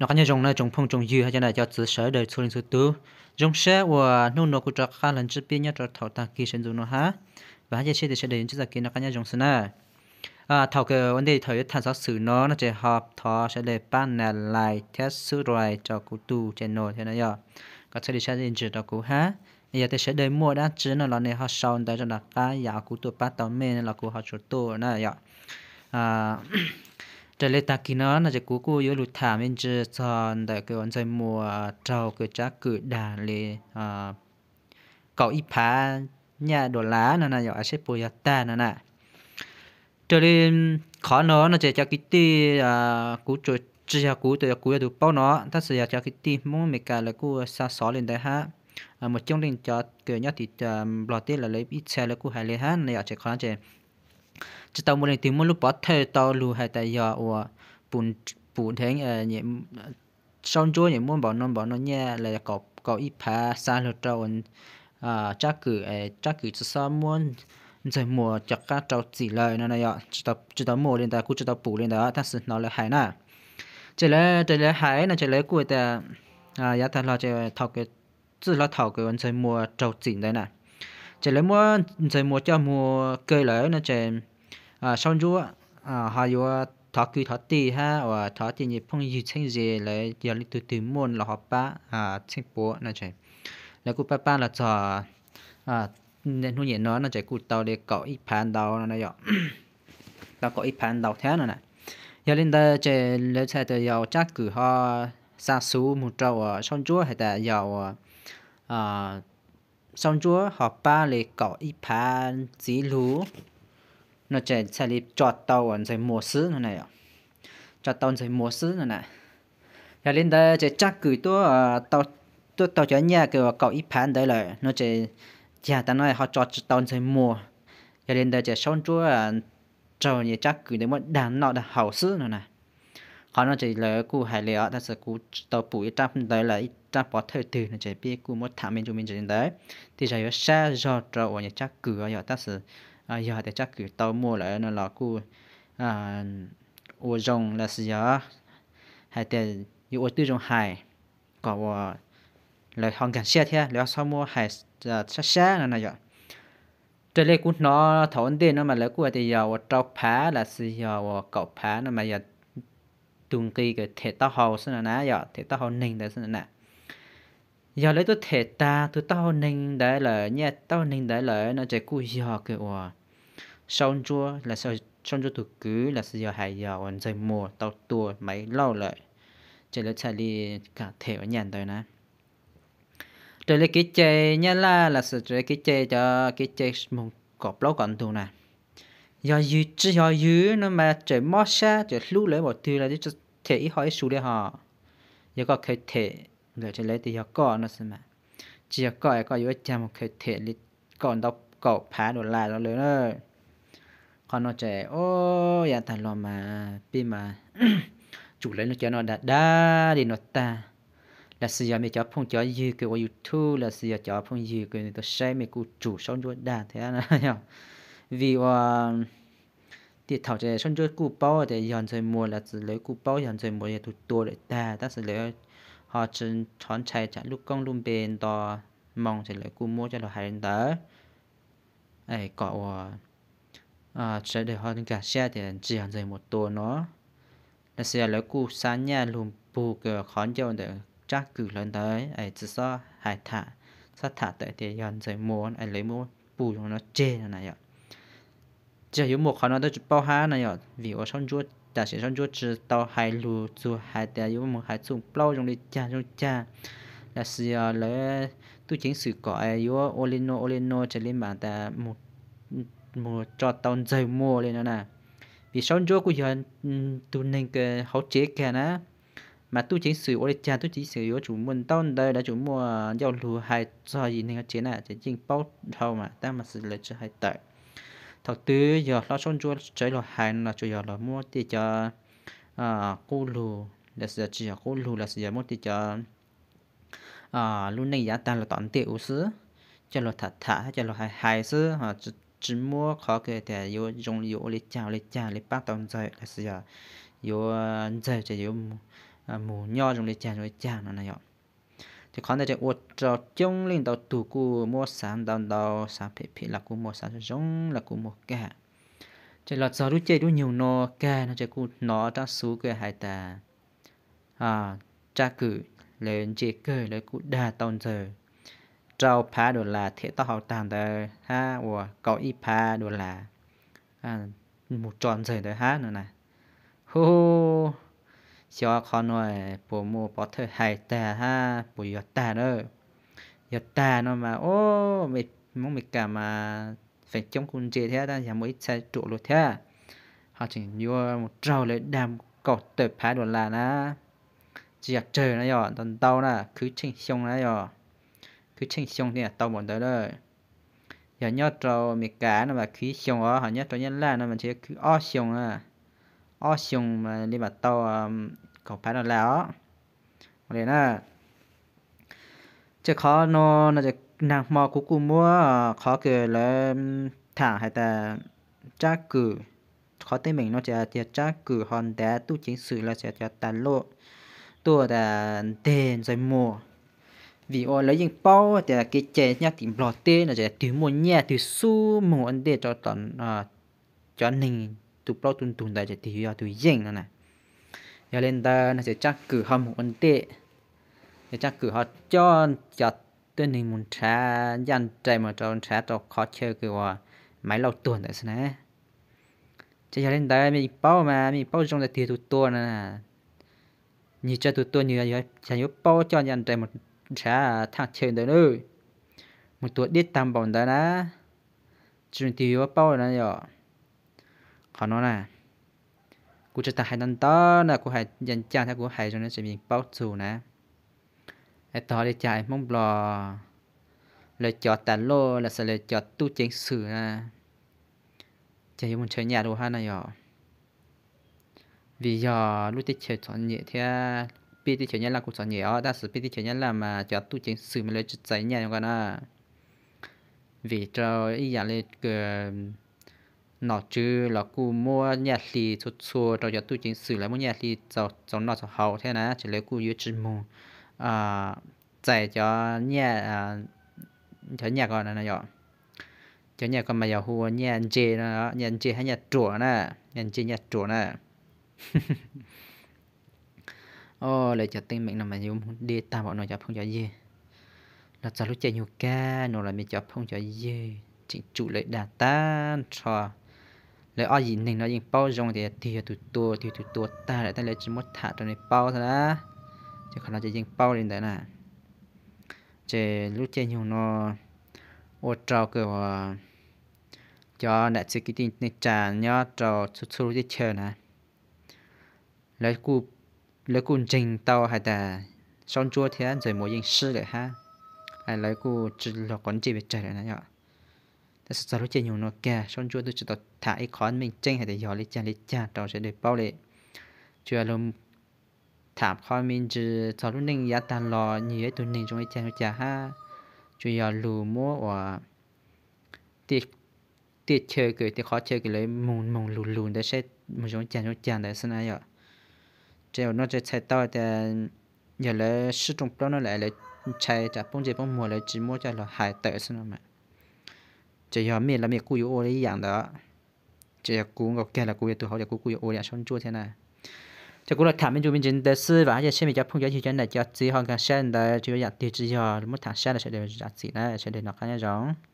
nó cái dòng này trồng phong trồng dưa hay là cho từ sở đời xuân sự tú dòng xe và nô nô của trạc khá lần trước biết nhất trạc thảo ta kỳ sinh dùng nó ha và hay sẽ thì sẽ đến trước giờ kia nó cái dòng sân à à thảo cái vấn đề thời thành giáo sử nó nó chỉ họp thọ sẽ để ban là lại test sửa rồi cho cụ tu trên nồi thế này giờ có thể đi sẽ đến trước đó cụ ha giờ thì sẽ đến mua đã chứ nó là này họ sau đó cho là cái giả cụ tu bắt tàu mê là cụ họ chuột tu này giờ à trở lại ta kia nó là cái cố cố yếu lụt thả mình chứ son đại cái ổn dây mùa trâu cái trá cử đà lê à, cậu ít phá nhà đồ lá nó là nhỏ sẽ bồi ta nó nè trở lên khó nó là chạy cho cái tì cố chỗ chỉ là cú từ cố từ bao nó ta sẽ cho cái tì muốn mấy cái là cố xa xó lên đây ha à, một trong lên cho cái nhất thì à, lọt tê là lấy ít xe là cố hai lên ha này ở chạy khó chơi chỉ tao muốn tìm một lúc bắt thề tao lu hay tại giờ ủa, bùn bùn thế nhỉ nhỉ xong chúa nhỉ muốn bảo nó bảo nó nhé là có có ít phá xa lượt trâu à chắc cử chắc cử cho sao muốn rồi mùa chắc cá trâu chỉ lời nó này ạ chỉ tao chỉ tao mua lên ta cứ chỉ tao bù lên đó ta sự nó là hại nè chỉ là chỉ là hại, là chỉ là của ta à giá ta là chỉ thầu cái chỉ là thầu cái rồi mùa trâu chỉ đây nè chỉ là mua rồi mùa cho mua cây lỡ nó chỉ à xong rồi à họ vừa thọ cứ thọ tì ha và thọ tì như phong như sinh gì lấy giờ lấy từ từ môn là học ba à sinh bố nó chạy là cụ ba ba là cho à nên hôm nay nó nó chạy cụ tàu để cọ ít phản đầu nó vậy tao cọ ít phản đầu thế nữa nè giờ lên đây chạy lấy xe từ giờ chắc cử họ xa xú một trâu à xong chúa hay là giờ à xong chúa học ba để cọ ít phản chỉ lú nó chạy chạy lịp cho tàu anh chạy mùa sứ này ạ cho tàu chạy mùa sứ này này rồi lên đây chạy chắc gửi tôi ờ, tàu tôi tàu cho nhà kêu cậu ít phán đấy là nó chạy chả ta nói họ chọt tàu chạy mùa rồi lên đây chạy xong chúa ờ, trâu nhà chắc gửi đến một đàn nọ là hậu sứ này này họ nó chỉ lấy cụ hải liệu ta sẽ cụ tàu bụi trăm đấy là trăm bỏ thời từ nó chỉ biết cụ một thảm mình chúng mình chỉ đến đấy thì chạy xa do trâu nhà chắc gửi ở ta sẽ à giờ thì chắc cứ tàu mua lại nó là cô à ô rồng là gì đó hay tiền như ô tư rồng hải có lời hòn gần xe thế lời sau mua hải là sát sát là này rồi trở lại cũng nó thấu đi nó mà lấy của thì giờ trâu phá là gì giờ cậu phá nó mà giờ tuần kỳ cái thể tao hầu xin là nã giờ thể tao hầu ninh đấy xin là nã giờ lấy tôi thể ta tôi tao ninh đấy là nhé tao ninh đấy là nó chạy cú giờ cái ủa sau chua là sau sau chua tụ cứ là giờ hai giờ còn giờ mùa tàu tua mấy lâu lại chơi lấy xài đi cả thể ở nhà rồi nè trời lấy cái chơi nhá là là sự chơi cái chơi cho cái chơi một cọp lâu còn tù nè giờ dư chứ giờ dư nó mà trời mót xa trời lú lấy một thứ là để cho thể ít hỏi xu để họ giờ có cái thể rồi chơi lấy thì giờ có nó xem mà chỉ có ai có yếu chăm một cái thể còn đọc cọp phá đồ lại đó lớn ơi con nó trẻ ô ya ta lo mà pi mà chủ lấy nó cho nó đã đã đi nó ta là sự giờ mình cho phong cho gì cái của youtube là sự giờ cho phong gì cái ta share mình cũng chủ sống cho đã thế nào? nhau vì à thì thảo trẻ sống cho cụ bao để dọn rồi mua là sự lấy cụ bao dọn rồi mua để tụt tua để ta ta sự lấy họ chân chọn chạy chạy lúc con luôn bền to mong sẽ lấy cụ mua cho nó hai đến tới ấy cọ à sẽ để họ cả xe thì chỉ hẳn dày một tổ nó là xe lấy cụ xa nhà lùm bù cái khó nhiều để chắc cử lên tới ấy chỉ so hải thả sát thả tại thì hẳn dày muốn ấy lấy muốn bù cho nó chê này ạ chỉ có một khó nó tới bao ha này ạ vì ở trong chuột đã sẽ trong chuột chỉ tàu hải lù chuột hải tại có một hải sùng bao trong đi cha trong cha là xe à, lấy tu chính sự cỏ ấy có olino olino trở lên bản ta một một cho tàu dày mua lên nữa nè vì sau chỗ của dân tu nên cái hậu chế kia nè mà tôi chính sử ôi cha tôi chỉ sử ở chủ môn tao đây là chủ mua giao lù hai cho gì nên chế nè chế chính bao thầu mà ta mà sử lý cho hai tệ thật tư giờ nó xong chỗ chế là hai là chủ giờ là mua thì cho à cô lù là giờ chỉ là cô lù là giờ mua thì cho à luôn này giá ta là toàn tiêu xứ cho là thật thả cho là hai hai xứ chỉ mua khó kể để vô dùng vô lấy chào lấy chào lấy bắt tông dậy là giờ yo dậy chỉ yo mù nho dùng lấy chào lấy chào nó này ạ thì khó này thì uất cho chung linh đầu tủ cụ mua sắm đầu đầu sắm phê phê là cụ mua sắm giống là cụ mua cả chỉ là giờ lúc chơi đu nhiều nó cả nó chơi cụ nó đã số cái hai ta à cha cử lên chơi cử lấy cụ đa tông giờ trâu phá đô là thế tao học tàn tờ ha ủa cậu y phá đô là à, một tròn rồi tờ ha nữa này hô hô xíu khó nói bố mô bỏ thơ hai tà ha bố yọt tà đó yọt tà nó mà ô mệt mong mệt cả mà phải chống quân chế thế ta nhà mới xe trụ luôn thế họ chỉ vô một trâu lấy đàm cậu tờ phá đô là na chỉ giặc trời nó rồi tần tàu nè cứ chỉnh xong nó rồi cứ chinh xong thì tao bọn tới rồi giờ nhớ trâu mì cá nó mà khí xong á họ nhớ trâu nhân là nó mà chỉ cứ o xong à o xong mà đi mà tao có phải là lão mà đấy nè chỉ khó nó nó chỉ nàng mò cú cú mua ờ, khó kể là thả hay ta chắc cử khó tới mình nó sẽ chỉ chắc cử hòn đá tu chính sự là sẽ sẽ tàn lộ tua là đền rồi mùa vì ô lấy những bao thì cái chè nhá thì bỏ tê là chè từ mua nhẹ từ su mua ăn tê cho tận à cho nình tụ bao tụn tụn đại chè thì giờ tụi dành nữa nè giờ lên ta là sẽ chắc cử hâm một ăn tê sẽ chắc cử họ cho cho tên nình muốn trả dàn trái mà cho trả cho khó chơi cái hòa máy lâu tuần tại sao nè chơi lên ta mình bao mà mình bao trong đại thì tụi tuần nè như cho tụi tuần như là chả nhớ bao cho dàn trái một cha thằng chơi đó nữa một tuổi đi tam bọn đó nè chuyện tiêu có bao nè nhở họ nói nè cô chỉ ta hay đăng đó nè cô hay dành cha theo cô hay cho nên sẽ bị bao chủ nè ai đó đi chạy mông bò lời chọn tàn lô là sẽ lời chọn tu chính sử nè chơi muốn chơi nhà đồ ha này nhở vì giờ lúc đi chơi chọn nhẹ thế biết thì chuyện nhân là cũng sợ nhiều ờ, đa số biết thì chuyện nhân là mà cho tu chính sự mới lấy chút giấy nhà con à vì cho ý giả lên cái nọ chứ là cụ mua nhà thì chút xua cho cho tu chính sự lại mua nhà thì cho cho nó cho hậu thế này chỉ lấy cụ yếu chỉ mù à dạy cho nhà à, cho nhà con này nhỏ cho nhà con mà giàu hùa nhà chê nó nhà chê hay nhà chùa nè nhà chê nhà chùa nè lại cho tinh mệnh nằm mà dù đi ta bọn nó chập không cho gì nó cho lúc chạy nhiều ca nó là mình chập không cho gì chỉ trụ lại đà ta cho lại ở gì nên nó gì bao rong thì thì tụt tua thì tụt tua ta lại ta lại chỉ mất thả cho này bao thôi đó chứ không là chỉ riêng bao lên đấy nè chơi lúc chơi nhiều nó ô trâu cơ hòa cho đại sự cái tin này trả nhá trò chút chút đi chơi nè lấy cụ lấy cùng trình tàu hay là son chua thế rồi mỗi yên sư lại ha hay lấy cô chỉ là quán chỉ về trời này nhở ta sợ lúc chơi nhiều nó kìa son chua tôi chỉ tao thả cái con mình tranh hay để gió lấy cha lấy cha tao sẽ để bao lệ chưa luôn thả khó mình chỉ cho lúc nên giá tàn lò nhiều ấy tụi ninh trong lấy cha lấy ha chưa giờ lù mua và tiệt tiệt chơi cái tiệt khó chơi cái lấy mùng mùng lùn lùn để sẽ một giống chàng giống chàng để xin này vậy treo nó chơi chạy to thì giờ là sử dụng plon nó lại là chạy chả bông chạy bông mùa là chỉ mua cho là hại tử xin mà chỉ giờ mình là mình cúi ô đấy dạng đó chỉ giờ cú ngọc kia là cúi tôi hỏi là cú cúi ô đấy xong chua thế này chỉ cú là thảm bên chúng mình chính tế sư và giờ xem mình cho phong giáo chỉ chân là cho chỉ hoàn cả sen là chỉ có dạng thì chỉ giờ một thằng sen là sẽ được dạng gì này sẽ được nó cái nhau giống